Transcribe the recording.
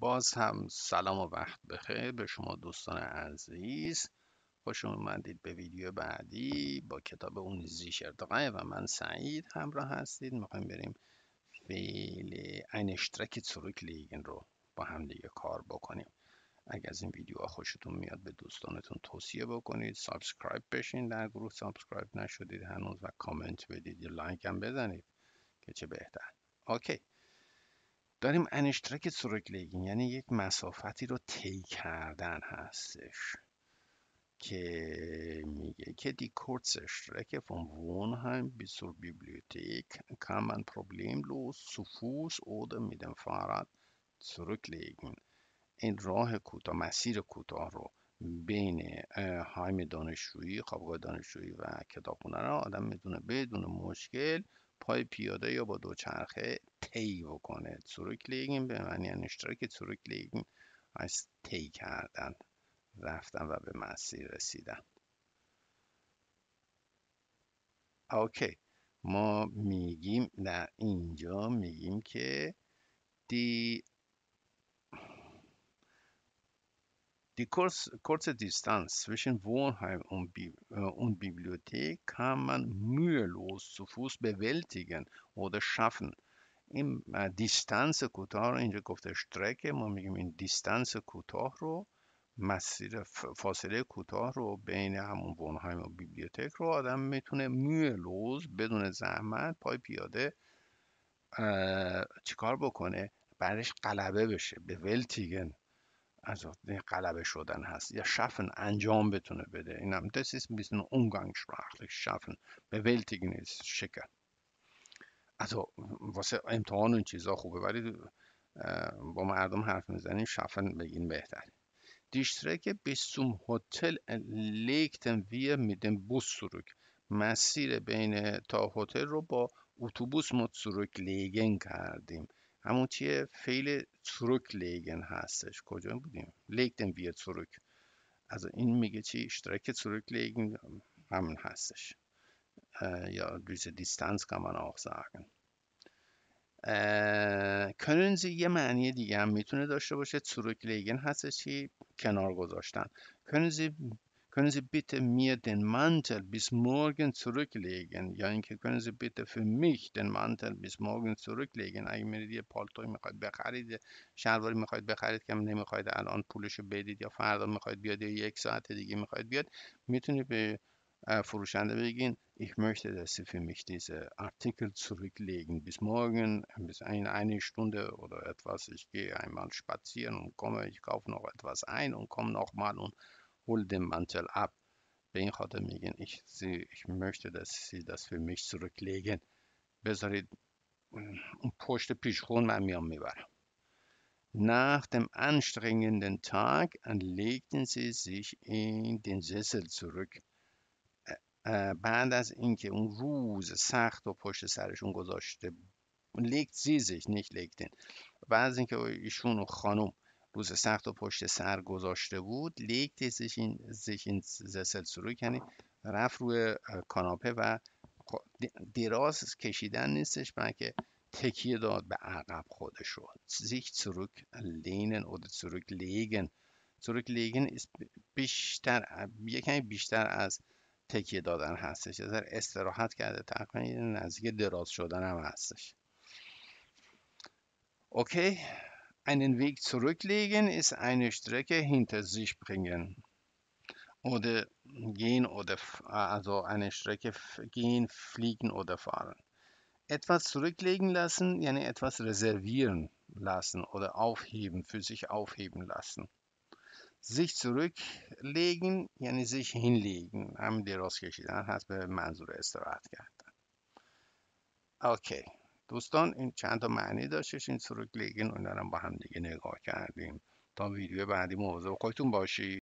باز هم سلام و وقت بخیر به شما دوستان عزیز خوش اومدید به ویدیو بعدی با کتاب اون زیش ارتقای و من سعید همراه هستید میخوایم بریم فیل اینشترک زروک لیگن رو با هم دیگه کار بکنیم اگر از این ویدیو ها خوشتون میاد به دوستانتون توصیه بکنید سابسکرایب بشین در گروه سابسکرایب نشدید هنوز و کامنت بدید یا لایک هم بزنید که چه بهتر اوکی داریم انشترک لگین یعنی یک مسافتی رو طی کردن هستش که میگه که دی کورت اشترک Wohnheim وون هم Bibliothek بیبلیوتیک man پروبلیم لو سفوس oder میدن dem سرک لگین این راه کوتاه مسیر کوتاه رو بین هایم دانشجویی خوابگاه دانشجویی و کتابخونه را آدم میدونه بدون مشکل پای پیاده یا با دوچرخه طی بکنه لیگیم به معنی یعنی اشتراک لیگیم از طی کردن رفتن و به مسیر رسیدن اوکی ما میگیم در اینجا میگیم که دی Die kurze Distanz zwischen Wohnheim und, Bi Bibliothek kann man mühelos zu Fuß bewältigen oder schaffen. Im äh, رو اینجا گفته شترکه ما میگیم این دیستانس کوتاه رو مسیر فاصله کوتاه رو بین همون وونهایم و بیبلیوتک رو آدم میتونه میلوز بدون زحمت پای پیاده چیکار بکنه برش قلبه بشه به این غلبه شدن هست یا شفن انجام بتونه بده این هم دس ایس بیسن اونگانگ شفن شفن به ویلتگی نیست شکر از واسه امتحان اون چیزا خوبه ولی با مردم حرف میزنیم شفن بگین بهتر که بیسوم هتل لیکتن ویه میدن بوس سرک مسیر بین تا هتل رو با اتوبوس مت سرک لیگن کردیم همون چیه فیل تروک لیگن هستش کجا بودیم لیگن بیا تروک از این میگه چی اشتراک تروک لیگن همون هستش یا diese دیستانس که man auch کنن یه معنی دیگه هم میتونه داشته باشه تروک لیگن هستش چی کنار گذاشتن können Sie bitte mir den Mantel bis morgen zurücklegen? Janke, können Sie bitte für mich den Mantel bis morgen zurücklegen? اگه میرید یه پالتوی میخواید بخرید شلواری میخواید بخرید که نمیخواید الان پولشو بدید یا فردا میخواید بیاد یا یک ساعت دیگه میخواید بیاد میتونید به فروشنده بگین ich möchte dass sie für mich diese Artikel zurücklegen bis morgen bis in eine Stunde oder etwas ich gehe einmal spazieren und komme ich kaufe noch etwas ein und komme nochmal und hol den Mantel ab. Ben hatte Megan, ich, sie, ich möchte, dass sie das für mich zurücklegen. بذارید اون پشت پیشخون من میام میبرم. Nach dem anstrengenden Tag legten sie sich in den Sessel zurück. بعد از اینکه اون روز سخت و پشت سرشون گذاشته لegt sie sich nicht legten بعد از اینکه ایشون و خانم روز سخت و پشت سر گذاشته بود legte sich یعنی رفت روی کاناپه و دراز کشیدن نیستش بلکه تکیه داد به عقب خودش رو لینن سروک سروک لیگن سروک لیگن بیشتر یکمی بیشتر از تکیه دادن هستش در استراحت کرده تقریبا نزدیک دراز شدن هم هستش اوکی Einen Weg zurücklegen ist eine Strecke hinter sich bringen. Oder gehen oder also eine Strecke gehen, fliegen oder fahren. Etwas zurücklegen lassen, ja yani etwas reservieren lassen oder aufheben, für sich aufheben lassen. Sich zurücklegen, ja yani sich hinlegen. Haben die rausgeschieden, hat man so استراحت کرد. Okay. دوستان این چند تا معنی داشتش این سروک لیگین رو دارم با هم دیگه نگاه کردیم تا ویدیو بعدی موضوع خودتون باشید